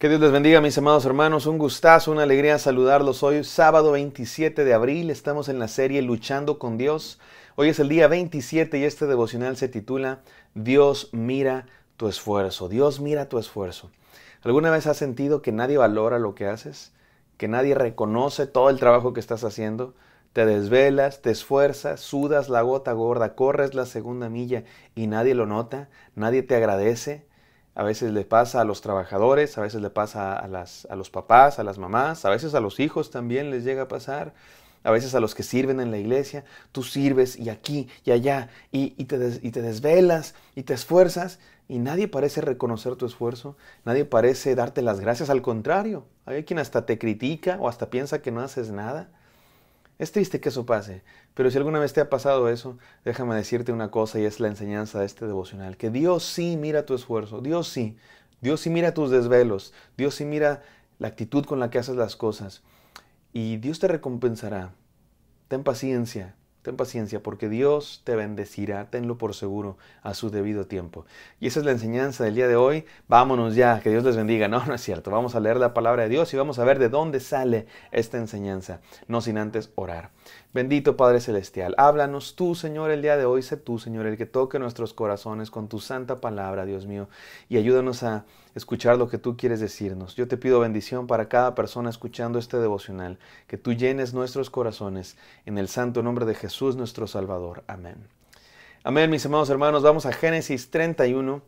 Que Dios les bendiga, mis amados hermanos. Un gustazo, una alegría saludarlos hoy, sábado 27 de abril. Estamos en la serie Luchando con Dios. Hoy es el día 27 y este devocional se titula Dios mira tu esfuerzo. Dios mira tu esfuerzo. ¿Alguna vez has sentido que nadie valora lo que haces? ¿Que nadie reconoce todo el trabajo que estás haciendo? Te desvelas, te esfuerzas, sudas la gota gorda, corres la segunda milla y nadie lo nota, nadie te agradece a veces le pasa a los trabajadores, a veces le pasa a, las, a, los papás, a las mamás, a veces a los hijos también les llega a pasar, a veces a los que sirven en la iglesia, tú sirves y aquí y allá y, y, te, y te desvelas y te esfuerzas y nadie parece reconocer tu esfuerzo, nadie parece darte las gracias, al contrario, hay quien hasta te critica o hasta piensa que no haces nada. Es triste que eso pase, pero si alguna vez te ha pasado eso, déjame decirte una cosa y es la enseñanza de este devocional, que Dios sí mira tu esfuerzo, Dios sí, Dios sí mira tus desvelos, Dios sí mira la actitud con la que haces las cosas y Dios te recompensará. Ten paciencia, Ten paciencia, porque Dios te bendecirá, tenlo por seguro, a su debido tiempo. Y esa es la enseñanza del día de hoy. Vámonos ya, que Dios les bendiga. No, no es cierto. Vamos a leer la palabra de Dios y vamos a ver de dónde sale esta enseñanza, no sin antes orar. Bendito Padre Celestial, háblanos tú, Señor, el día de hoy, sé tú, Señor, el que toque nuestros corazones con tu santa palabra, Dios mío, y ayúdanos a escuchar lo que tú quieres decirnos. Yo te pido bendición para cada persona escuchando este devocional, que tú llenes nuestros corazones en el santo nombre de Jesús, nuestro Salvador. Amén. Amén, mis amados hermanos, vamos a Génesis 31,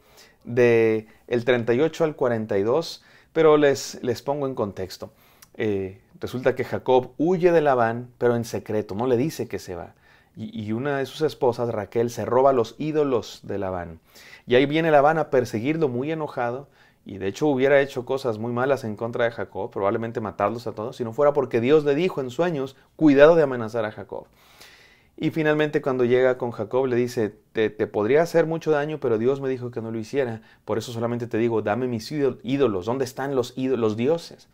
de 38 al 42, pero les, les pongo en contexto. Eh, resulta que Jacob huye de Labán, pero en secreto, no le dice que se va. Y, una de sus esposas, Raquel, se roba los ídolos de Labán. Y ahí viene Labán a perseguirlo muy enojado, y de hecho hubiera hecho cosas muy malas en contra de Jacob, probablemente matarlos a todos, si no fuera porque Dios le dijo en sueños, cuidado de amenazar a Jacob. Y finalmente cuando llega con Jacob le dice, te, te, podría hacer mucho daño, pero Dios me dijo que no lo hiciera. Por eso solamente te digo, dame mis ídolos. ¿Dónde están los los dioses?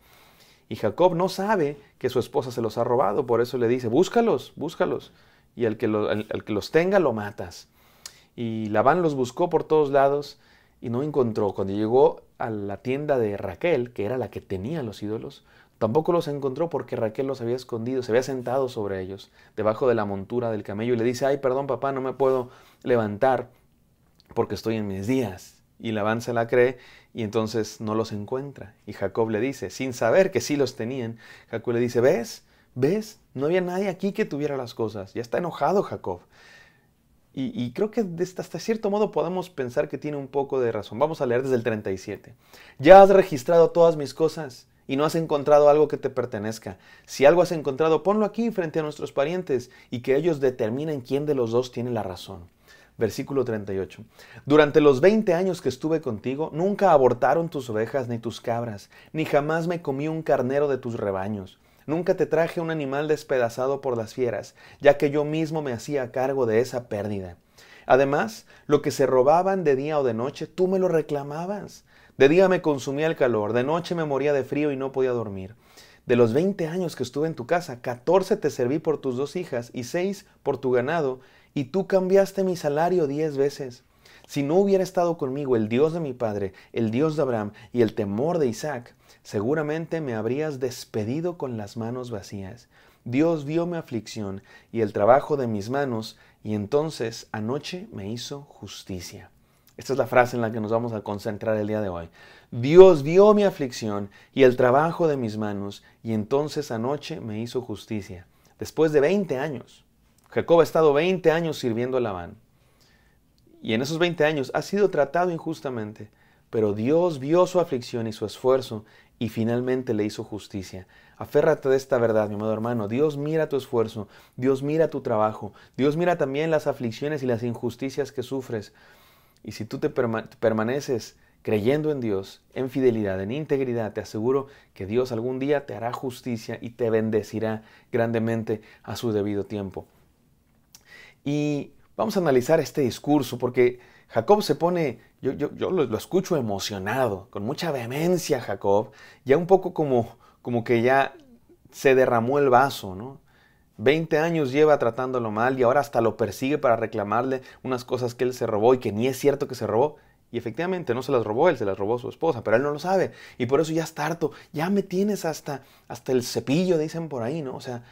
Y Jacob no sabe que su esposa se los ha robado, por eso le dice, búscalos, búscalos. Y al que, que los tenga lo matas. Y Labán los buscó por todos lados y no encontró. Cuando llegó a la tienda de Raquel, que era la que tenía los ídolos, tampoco los encontró porque Raquel los había escondido, se había sentado sobre ellos, debajo de la montura del camello, y le dice, ay, perdón papá, no me puedo levantar porque estoy en mis días. Y Labán se la cree y entonces no los encuentra. Y Jacob le dice, sin saber que sí los tenían, Jacob le dice, ¿ves? ¿Ves? No había nadie aquí que tuviera las cosas. Ya está enojado Jacob. Y, y, creo que hasta cierto modo podemos pensar que tiene un poco de razón. Vamos a leer desde el 37. Ya has registrado todas mis cosas y no has encontrado algo que te pertenezca. Si algo has encontrado, ponlo aquí frente a nuestros parientes y que ellos determinen quién de los dos tiene la razón. Versículo 38. Durante los 20 años que estuve contigo, nunca abortaron tus ovejas ni tus cabras, ni jamás me comí un carnero de tus rebaños. Nunca te traje un animal despedazado por las fieras, ya que yo mismo me hacía cargo de esa pérdida. Además, lo que se robaban de día o de noche, tú me lo reclamabas. De día me consumía el calor, de noche me moría de frío y no podía dormir. De los 20 años que estuve en tu casa, 14 te serví por tus dos hijas y seis por tu ganado y tú cambiaste mi salario diez veces. Si no hubiera estado conmigo el Dios de mi padre, el Dios de Abraham y el temor de Isaac, seguramente me habrías despedido con las manos vacías. Dios vio mi aflicción y el trabajo de mis manos, y entonces anoche me hizo justicia. Esta es la frase en la que nos vamos a concentrar el día de hoy. Dios vio mi aflicción y el trabajo de mis manos, y entonces anoche me hizo justicia. Después de 20 años, Jacob ha estado 20 años sirviendo a Labán. Y en esos 20 años ha sido tratado injustamente, pero Dios vio su aflicción y su esfuerzo y finalmente le hizo justicia. Aférrate de esta verdad, mi amado hermano. Dios mira tu esfuerzo, Dios mira tu trabajo, Dios mira también las aflicciones y las injusticias que sufres. Y si tú te permaneces creyendo en Dios, en fidelidad, en integridad, te aseguro que Dios algún día te hará justicia y te bendecirá grandemente a su debido tiempo. Y vamos a analizar este discurso porque Jacob se pone, yo, yo, lo, escucho emocionado, con mucha vehemencia Jacob, ya un poco como, como que ya se derramó el vaso, ¿no? Veinte años lleva tratándolo mal y ahora hasta lo persigue para reclamarle unas cosas que él se robó y que ni es cierto que se robó. Y efectivamente no se las robó él, se las robó su esposa, pero él no lo sabe. Y por eso ya está harto, ya me tienes hasta, hasta el cepillo, dicen por ahí, ¿no? O sea,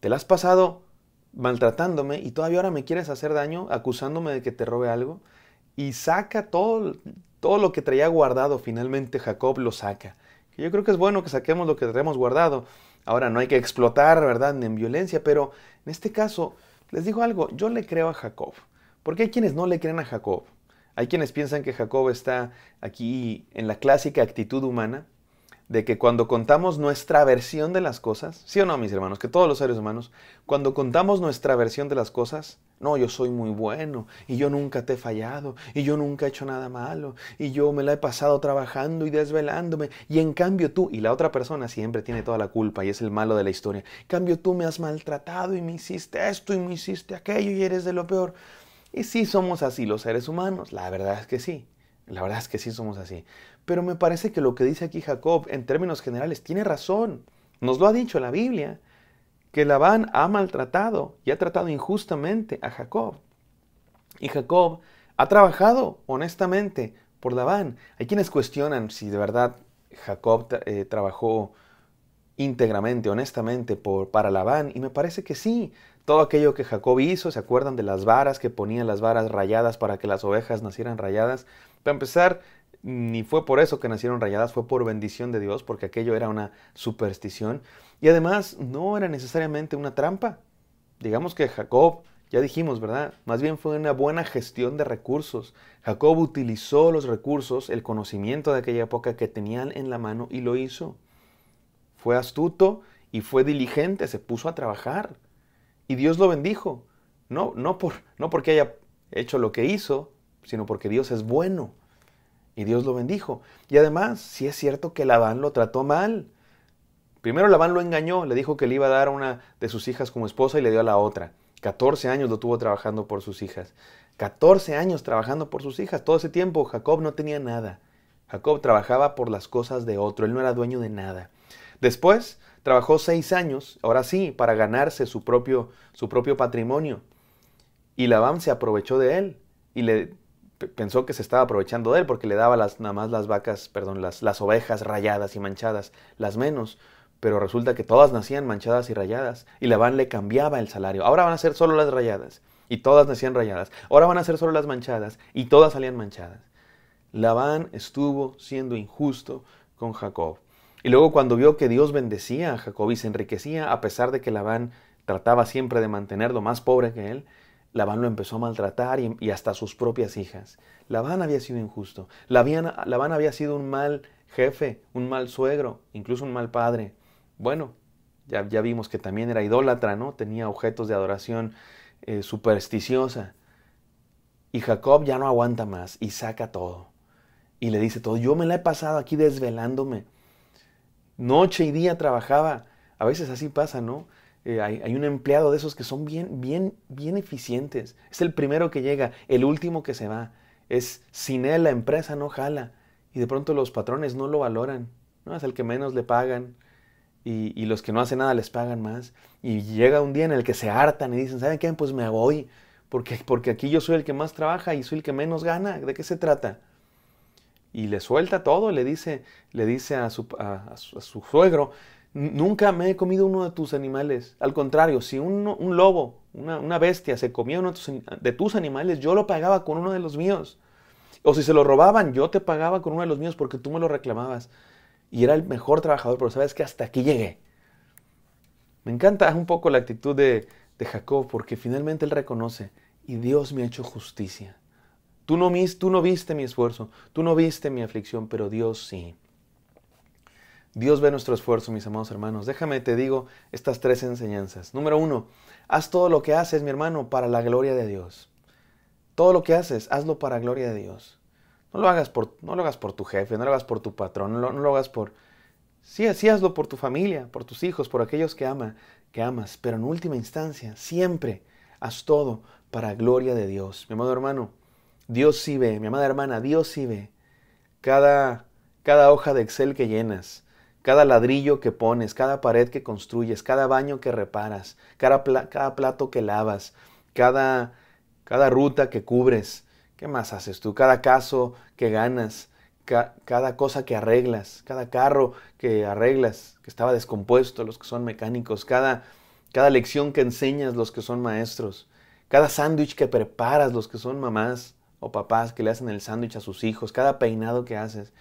te la has pasado maltratándome y todavía ahora me quieres hacer daño acusándome de que te robe algo. Y saca todo, todo lo que traía guardado, finalmente Jacob lo saca. Yo creo que es bueno que saquemos lo que traemos guardado. Ahora no hay que explotar, ¿verdad?, en violencia, pero en este caso, les digo algo, yo le creo a Jacob, porque hay quienes no le creen a Jacob. Hay quienes piensan que Jacob está aquí en la clásica actitud humana, de que cuando contamos nuestra versión de las cosas, sí o no, mis hermanos, que todos los seres humanos, cuando contamos nuestra versión de las cosas, no, yo soy muy bueno y yo nunca te he fallado y yo nunca he hecho nada malo y yo me la he pasado trabajando y desvelándome y en cambio tú y la otra persona siempre tiene toda la culpa y es el malo de la historia. En cambio tú me has maltratado y me hiciste esto y me hiciste aquello y eres de lo peor. Y sí somos así los seres humanos, la verdad es que sí, la verdad es que sí somos así. Pero me parece que lo que dice aquí Jacob, en términos generales, tiene razón. Nos lo ha dicho la Biblia, que Labán ha maltratado y ha tratado injustamente a Jacob. Y Jacob ha trabajado honestamente por Labán. Hay quienes cuestionan si de verdad Jacob eh, trabajó íntegramente, honestamente por, para Labán, y me parece que sí. Todo aquello que Jacob hizo, ¿se acuerdan de las varas que ponía las varas rayadas para que las ovejas nacieran rayadas? Para empezar, ni fue por eso que nacieron rayadas, fue por bendición de Dios, porque aquello era una superstición. Y además no era necesariamente una trampa. Digamos que Jacob, ya dijimos, ¿verdad? Más bien fue una buena gestión de recursos. Jacob utilizó los recursos, el conocimiento de aquella época que tenían en la mano y lo hizo. Fue astuto y fue diligente, se puso a trabajar. Y Dios lo bendijo. No, no, por, no porque haya hecho lo que hizo, sino porque Dios es bueno y Dios lo bendijo. Y además, sí es cierto que Labán lo trató mal. Primero Labán lo engañó, le dijo que le iba a dar a una de sus hijas como esposa y le dio a la otra. 14 años lo tuvo trabajando por sus hijas. 14 años trabajando por sus hijas. Todo ese tiempo Jacob no tenía nada. Jacob trabajaba por las cosas de otro, él no era dueño de nada. Después trabajó seis años, ahora sí, para ganarse su propio, su propio patrimonio. Y Labán se aprovechó de él y le pensó que se estaba aprovechando de él porque le daba las, nada más las vacas, perdón, las, las ovejas rayadas y manchadas, las menos, pero resulta que todas nacían manchadas y rayadas y Labán le cambiaba el salario. Ahora van a ser solo las rayadas y todas nacían rayadas. Ahora van a ser solo las manchadas y todas salían manchadas. Labán estuvo siendo injusto con Jacob. Y luego cuando vio que Dios bendecía a Jacob y se enriquecía a pesar de que Labán trataba siempre de mantenerlo más pobre que él, Labán lo empezó a maltratar y, hasta a sus propias hijas. Labán había sido injusto. Labán, había sido un mal jefe, un mal suegro, incluso un mal padre. Bueno, ya, ya vimos que también era idólatra, ¿no? Tenía objetos de adoración eh, supersticiosa. Y Jacob ya no aguanta más y saca todo. Y le dice todo, yo me la he pasado aquí desvelándome. Noche y día trabajaba. A veces así pasa, ¿no? Eh, hay, un empleado de esos que son bien, bien, bien eficientes. Es el primero que llega, el último que se va. Es sin él la empresa no jala. Y de pronto los patrones no lo valoran. ¿no? Es el que menos le pagan. Y, los que no hacen nada les pagan más. Y llega un día en el que se hartan y dicen, ¿saben qué? Pues me voy. Porque, porque aquí yo soy el que más trabaja y soy el que menos gana. ¿De qué se trata? Y le suelta todo, le dice, le dice a a su suegro, Nunca me he comido uno de tus animales. Al contrario, si un, un lobo, una, bestia, se comía uno de tus, animales, yo lo pagaba con uno de los míos. O si se lo robaban, yo te pagaba con uno de los míos porque tú me lo reclamabas. Y era el mejor trabajador, pero sabes que hasta aquí llegué. Me encanta un poco la actitud de, de Jacob porque finalmente él reconoce, y Dios me ha hecho justicia. Tú no, tú no viste mi esfuerzo, tú no viste mi aflicción, pero Dios sí. Dios ve nuestro esfuerzo, mis amados hermanos. Déjame, te digo estas tres enseñanzas. Número uno, haz todo lo que haces, mi hermano, para la gloria de Dios. Todo lo que haces, hazlo para la gloria de Dios. No lo hagas por, no lo hagas por tu jefe, no lo hagas por tu patrón, no lo, hagas por... Sí, así hazlo por tu familia, por tus hijos, por aquellos que, ama, que amas, pero en última instancia, siempre haz todo para la gloria de Dios. Mi amado hermano, Dios sí ve, mi amada hermana, Dios sí ve cada, cada hoja de Excel que llenas cada ladrillo que pones, cada pared que construyes, cada baño que reparas, cada, cada plato que lavas, cada, cada, ruta que cubres. ¿Qué más haces tú? Cada caso que ganas, cada cosa que arreglas, cada carro que arreglas, que estaba descompuesto, los que son mecánicos, cada, cada lección que enseñas, los que son maestros, cada sándwich que preparas, los que son mamás o papás que le hacen el sándwich a sus hijos, cada peinado que haces.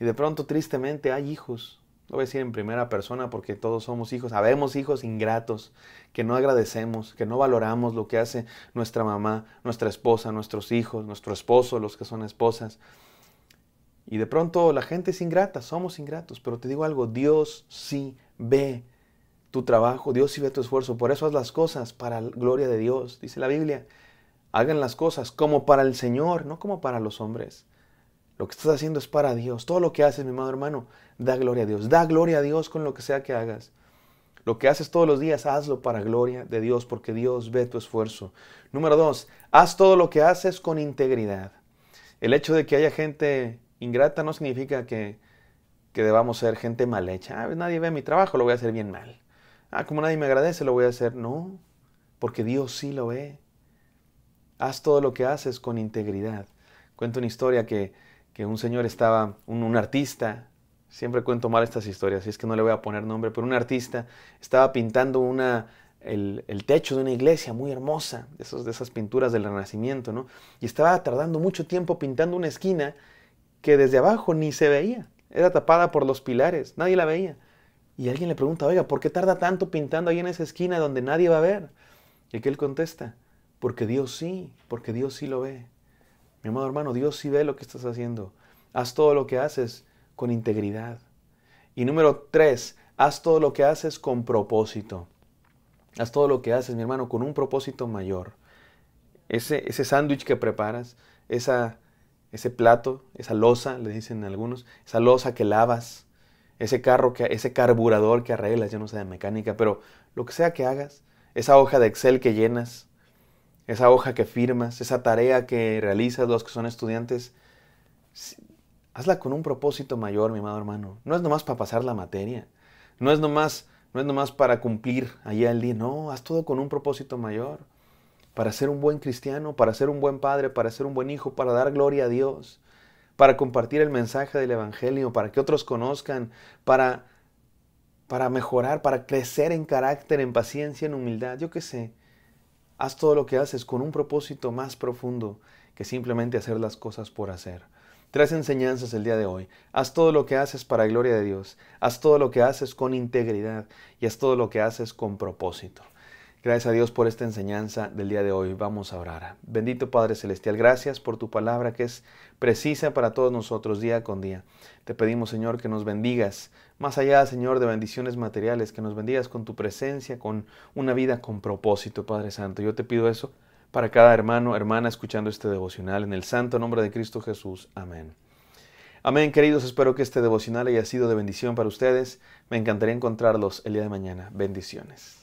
Y de pronto, tristemente, hay hijos lo voy a decir en primera persona porque todos somos hijos, sabemos hijos ingratos, que no agradecemos, que no valoramos lo que hace nuestra mamá, nuestra esposa, nuestros hijos, nuestro esposo, los que son esposas. Y de pronto la gente es ingrata, somos ingratos, pero te digo algo, Dios sí ve tu trabajo, Dios sí ve tu esfuerzo, por eso haz las cosas para la gloria de Dios, dice la Biblia. Hagan las cosas como para el Señor, no como para los hombres. Lo que estás haciendo es para Dios. Todo lo que haces, mi amado hermano, da gloria a Dios. Da gloria a Dios con lo que sea que hagas. Lo que haces todos los días, hazlo para gloria de Dios, porque Dios ve tu esfuerzo. Número dos, haz todo lo que haces con integridad. El hecho de que haya gente ingrata no significa que, que debamos ser gente mal hecha. Ah, pues nadie ve mi trabajo, lo voy a hacer bien mal. Ah, como nadie me agradece, lo voy a hacer. No, porque Dios sí lo ve. Haz todo lo que haces con integridad. Cuento una historia que que un señor estaba, un, artista, siempre cuento mal estas historias, así es que no le voy a poner nombre, pero un artista estaba pintando una, el, techo de una iglesia muy hermosa, de, esos, de esas pinturas del Renacimiento, ¿no? Y estaba tardando mucho tiempo pintando una esquina que desde abajo ni se veía, era tapada por los pilares, nadie la veía. Y alguien le pregunta, oiga, ¿por qué tarda tanto pintando ahí en esa esquina donde nadie va a ver? Y que él contesta, porque Dios sí, porque Dios sí lo ve. Mi amado hermano, Dios sí ve lo que estás haciendo. Haz todo lo que haces con integridad. Y número tres, haz todo lo que haces con propósito. Haz todo lo que haces, mi hermano, con un propósito mayor. Ese sándwich que preparas, esa, ese plato, esa loza, le dicen algunos, esa loza que lavas, ese carro, que, ese carburador que arreglas, yo no sé de mecánica, pero lo que sea que hagas, esa hoja de Excel que llenas, esa hoja que firmas, esa tarea que realizas los que son estudiantes, hazla con un propósito mayor, mi amado hermano. No es nomás para pasar la materia, no es nomás, no es nomás para cumplir allá el día, no, haz todo con un propósito mayor. Para ser un buen cristiano, para ser un buen padre, para ser un buen hijo, para dar gloria a Dios, para compartir el mensaje del Evangelio, para que otros conozcan, para para mejorar, para crecer en carácter, en paciencia, en humildad, yo qué sé. Haz todo lo que haces con un propósito más profundo que simplemente hacer las cosas por hacer. Tres enseñanzas el día de hoy. Haz todo lo que haces para la gloria de Dios. Haz todo lo que haces con integridad y haz todo lo que haces con propósito. Gracias a Dios por esta enseñanza del día de hoy. Vamos a orar. Bendito Padre Celestial, gracias por tu palabra que es precisa para todos nosotros día con día. Te pedimos, Señor, que nos bendigas más allá, Señor, de bendiciones materiales, que nos bendigas con tu presencia, con una vida con propósito, Padre Santo. Yo te pido eso para cada hermano, hermana escuchando este devocional, en el santo nombre de Cristo Jesús. Amén. Amén, queridos, espero que este devocional haya sido de bendición para ustedes. Me encantaría encontrarlos el día de mañana. Bendiciones.